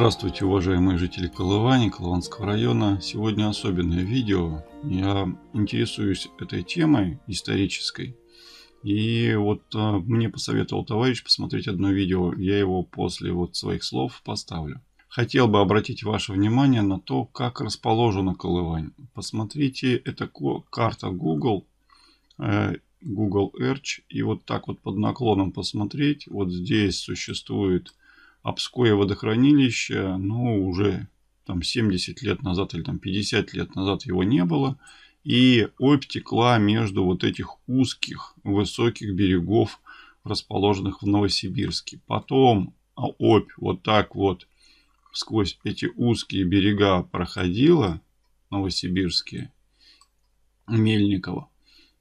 Здравствуйте, уважаемые жители Колывани, Колыванского района. Сегодня особенное видео. Я интересуюсь этой темой исторической. И вот а, мне посоветовал товарищ посмотреть одно видео. Я его после вот своих слов поставлю. Хотел бы обратить ваше внимание на то, как расположена Колывань. Посмотрите, это карта Google, э, Google Earth. И вот так вот под наклоном посмотреть. Вот здесь существует Обское водохранилище, ну, уже там 70 лет назад или там 50 лет назад его не было. И Обь текла между вот этих узких, высоких берегов, расположенных в Новосибирске. Потом а Обь вот так вот сквозь эти узкие берега проходила, новосибирские, Мельникова,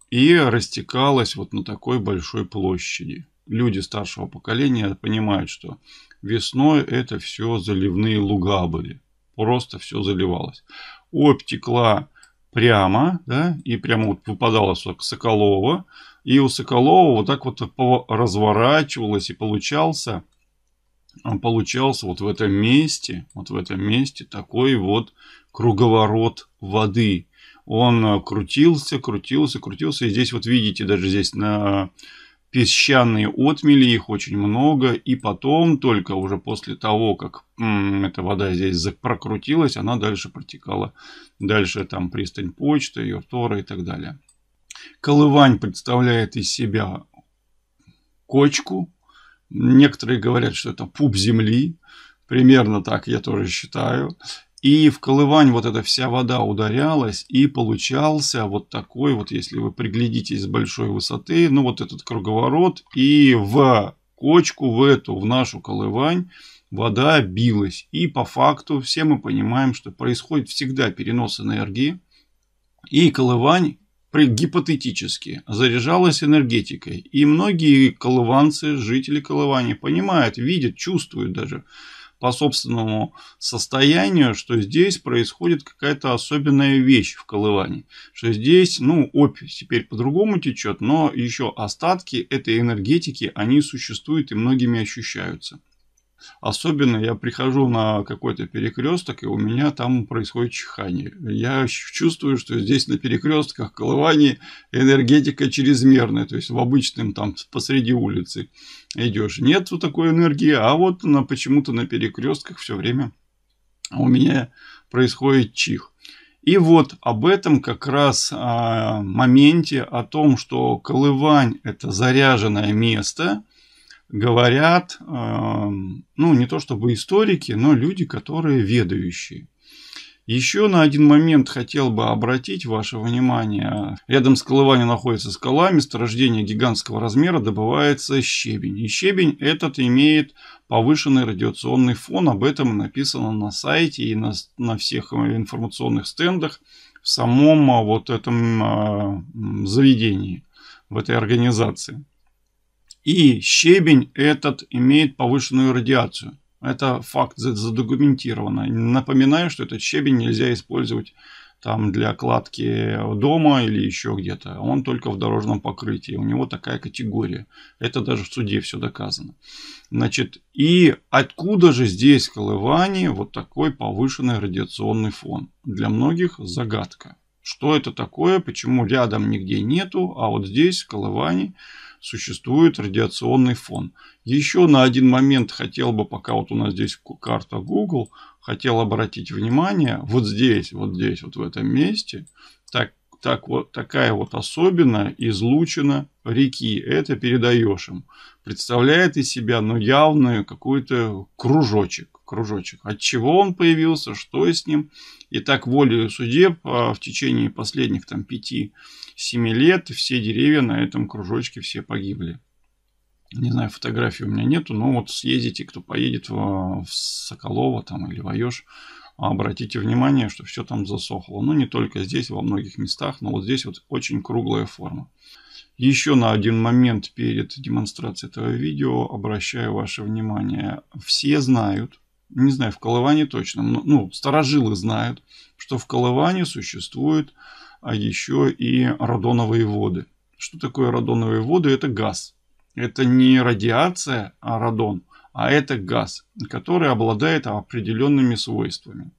и растекалась вот на такой большой площади. Люди старшего поколения понимают, что Весной это все заливные луга были. Просто все заливалось. Обь текла прямо, да, и прямо вот выпадала Соколова. И у Соколова вот так вот разворачивалось и получался, получался вот в этом месте, вот в этом месте такой вот круговорот воды. Он крутился, крутился, крутился. И здесь вот видите, даже здесь на песчаные отмели, их очень много, и потом, только уже после того, как м, эта вода здесь прокрутилась, она дальше протекала. Дальше там пристань почты, ее втора и так далее. Колывань представляет из себя кочку. Некоторые говорят, что это пуп земли. Примерно так я тоже считаю. И в колывань вот эта вся вода ударялась, и получался вот такой вот, если вы приглядитесь с большой высоты, ну вот этот круговорот, и в кочку, в эту, в нашу колывань вода билась. И по факту все мы понимаем, что происходит всегда перенос энергии, и колывань гипотетически заряжалась энергетикой. И многие колыванцы, жители колывани понимают, видят, чувствуют даже, по собственному состоянию, что здесь происходит какая-то особенная вещь в колывании. Что здесь, ну, опь теперь по-другому течет, но еще остатки этой энергетики, они существуют и многими ощущаются. Особенно я прихожу на какой-то перекресток, и у меня там происходит чихание. Я чувствую, что здесь на перекрестках колывание энергетика чрезмерная. То есть в обычном там посреди улицы идешь. Нет вот такой энергии, а вот на, почему-то на перекрестках все время у меня происходит чих. И вот об этом как раз а, моменте, о том, что Колывань это заряженное место – говорят, эм, ну, не то чтобы историки, но люди, которые ведающие. Еще на один момент хотел бы обратить ваше внимание. Рядом с Колыванью находится скала, месторождение гигантского размера, добывается щебень. И щебень этот имеет повышенный радиационный фон. Об этом написано на сайте и на, на всех информационных стендах в самом а, вот этом а, заведении, в этой организации. И щебень этот имеет повышенную радиацию. Это факт задокументировано. Напоминаю, что этот щебень нельзя использовать там для кладки дома или еще где-то. Он только в дорожном покрытии. У него такая категория. Это даже в суде все доказано. Значит, и откуда же здесь колывание вот такой повышенный радиационный фон? Для многих загадка. Что это такое, почему рядом нигде нету, а вот здесь колывание существует радиационный фон. Еще на один момент хотел бы, пока вот у нас здесь карта Google, хотел обратить внимание, вот здесь, вот здесь, вот в этом месте, так, так вот, такая вот особенная излучина реки. Это передаешь им. Представляет из себя, ну, явную какой-то кружочек кружочек. От чего он появился, что с ним. И так волею судеб а в течение последних там пяти 7 лет, все деревья на этом кружочке все погибли. Не знаю, фотографии у меня нету, но вот съездите, кто поедет в, в Соколово там, или в Айош, обратите внимание, что все там засохло. Ну, не только здесь, во многих местах, но вот здесь вот очень круглая форма. Еще на один момент перед демонстрацией этого видео обращаю ваше внимание. Все знают, не знаю, в Колыване точно, но, ну, старожилы знают, что в Колыване существует а еще и радоновые воды. Что такое радоновые воды? Это газ. Это не радиация, а радон, а это газ, который обладает определенными свойствами.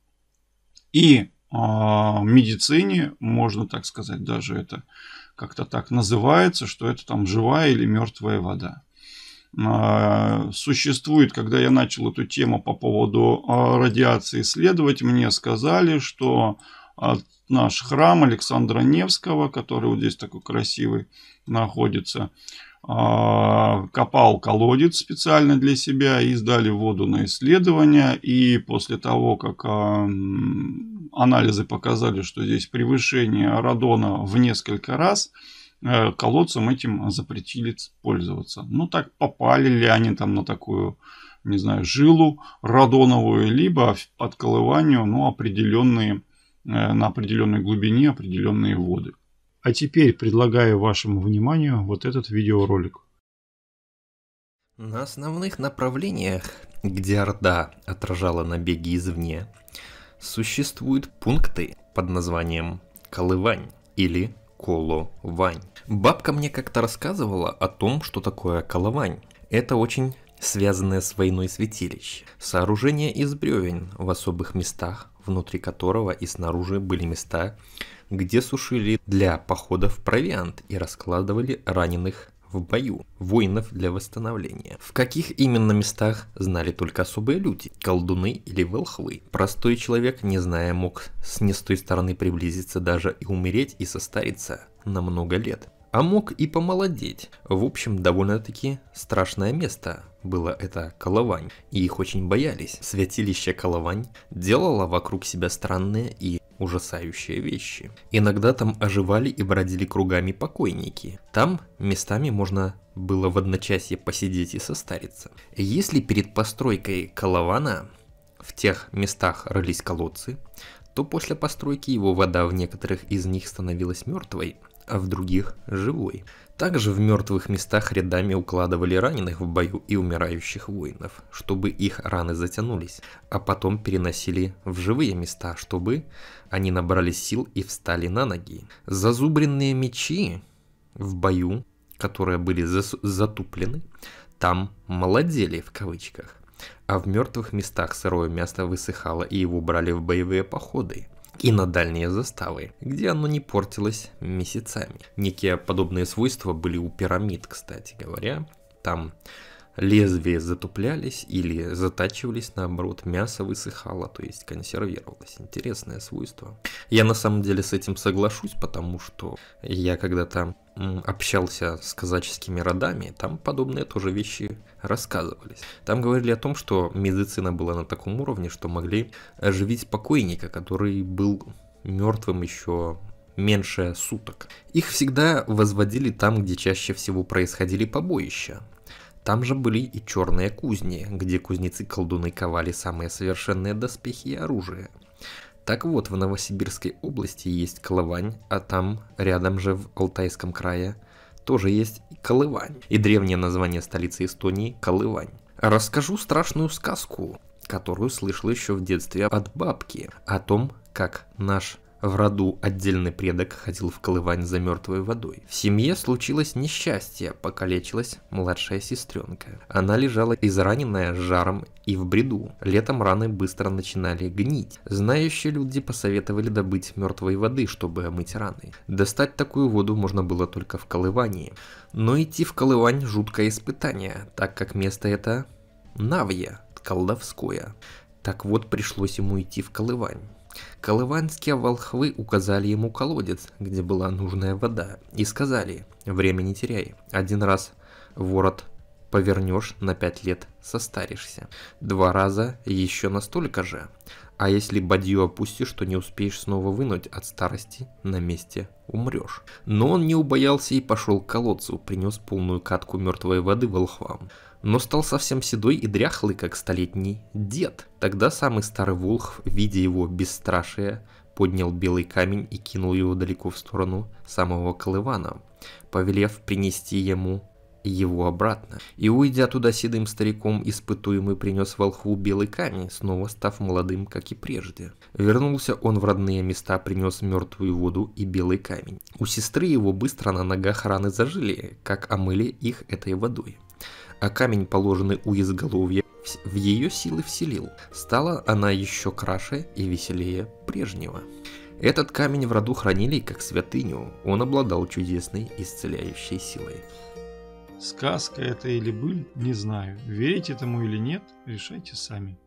И а, в медицине, можно так сказать, даже это как-то так называется, что это там живая или мертвая вода. А, существует, когда я начал эту тему по поводу а, радиации исследовать, мне сказали, что наш храм Александра Невского, который вот здесь такой красивый находится. А, копал колодец специально для себя и сдали воду на исследование. И после того, как а, анализы показали, что здесь превышение радона в несколько раз, э, колодцам этим запретили пользоваться. Ну так попали ли они там на такую, не знаю, жилу радоновую, либо от колыванию, ну, определенные Э, на определенной глубине определенные воды. А теперь предлагаю вашему вниманию вот этот видеоролик. На основных направлениях, где Орда отражала набеги извне, существуют пункты под названием Колывань или Коловань. Бабка мне как-то рассказывала о том, что такое Колывань. Это очень связанное с войной святилище. Сооружение из бревен в особых местах, внутри которого и снаружи были места, где сушили для походов провиант и раскладывали раненых в бою, воинов для восстановления. В каких именно местах знали только особые люди, колдуны или волхвы. Простой человек, не зная, мог с не с той стороны приблизиться даже и умереть и состариться на много лет а мог и помолодеть. В общем, довольно-таки страшное место было это Коловань, и их очень боялись. Святилище Коловань делало вокруг себя странные и ужасающие вещи. Иногда там оживали и бродили кругами покойники. Там местами можно было в одночасье посидеть и состариться. Если перед постройкой Колована в тех местах рылись колодцы, то после постройки его вода в некоторых из них становилась мертвой, а в других – живой. Также в мертвых местах рядами укладывали раненых в бою и умирающих воинов, чтобы их раны затянулись, а потом переносили в живые места, чтобы они набрали сил и встали на ноги. Зазубренные мечи в бою, которые были затуплены, там «молодели» в кавычках, а в мертвых местах сырое мясо высыхало и его брали в боевые походы – и на дальние заставы, где оно не портилось месяцами. Некие подобные свойства были у пирамид, кстати говоря. Там лезвия затуплялись или затачивались, наоборот, мясо высыхало, то есть консервировалось. Интересное свойство. Я на самом деле с этим соглашусь, потому что я когда-то общался с казаческими родами, там подобные тоже вещи рассказывались. Там говорили о том, что медицина была на таком уровне, что могли оживить покойника, который был мертвым еще меньше суток. Их всегда возводили там, где чаще всего происходили побоища. Там же были и черные кузни, где кузнецы-колдуны ковали самые совершенные доспехи и оружие. Так вот, в Новосибирской области есть Колывань, а там, рядом же в Алтайском крае, тоже есть Колывань. И древнее название столицы Эстонии – Колывань. Расскажу страшную сказку, которую слышал еще в детстве от бабки, о том, как наш в роду отдельный предок ходил в колывань за мертвой водой. В семье случилось несчастье, покалечилась младшая сестренка. Она лежала израненная жаром и в бреду. Летом раны быстро начинали гнить. Знающие люди посоветовали добыть мертвой воды, чтобы омыть раны. Достать такую воду можно было только в колывании. Но идти в колывань жуткое испытание, так как место это навье колдовское. Так вот, пришлось ему идти в колывань. Колыванские волхвы указали ему колодец, где была нужная вода, и сказали, время не теряй, один раз ворот повернешь на пять лет, состаришься. Два раза еще настолько же. А если бадью опустишь, то не успеешь снова вынуть от старости, на месте умрешь. Но он не убоялся и пошел к колодцу, принес полную катку мертвой воды волхвам но стал совсем седой и дряхлый, как столетний дед. Тогда самый старый волх, видя его бесстрашие, поднял белый камень и кинул его далеко в сторону самого Колывана, повелев принести ему его обратно. И уйдя туда седым стариком, испытуемый принес волху белый камень, снова став молодым, как и прежде. Вернулся он в родные места, принес мертвую воду и белый камень. У сестры его быстро на ногах раны зажили, как омыли их этой водой а камень, положенный у изголовья, в ее силы вселил. Стала она еще краше и веселее прежнего. Этот камень в роду хранили как святыню, он обладал чудесной исцеляющей силой. Сказка это или быль, не знаю. Верить этому или нет, решайте сами.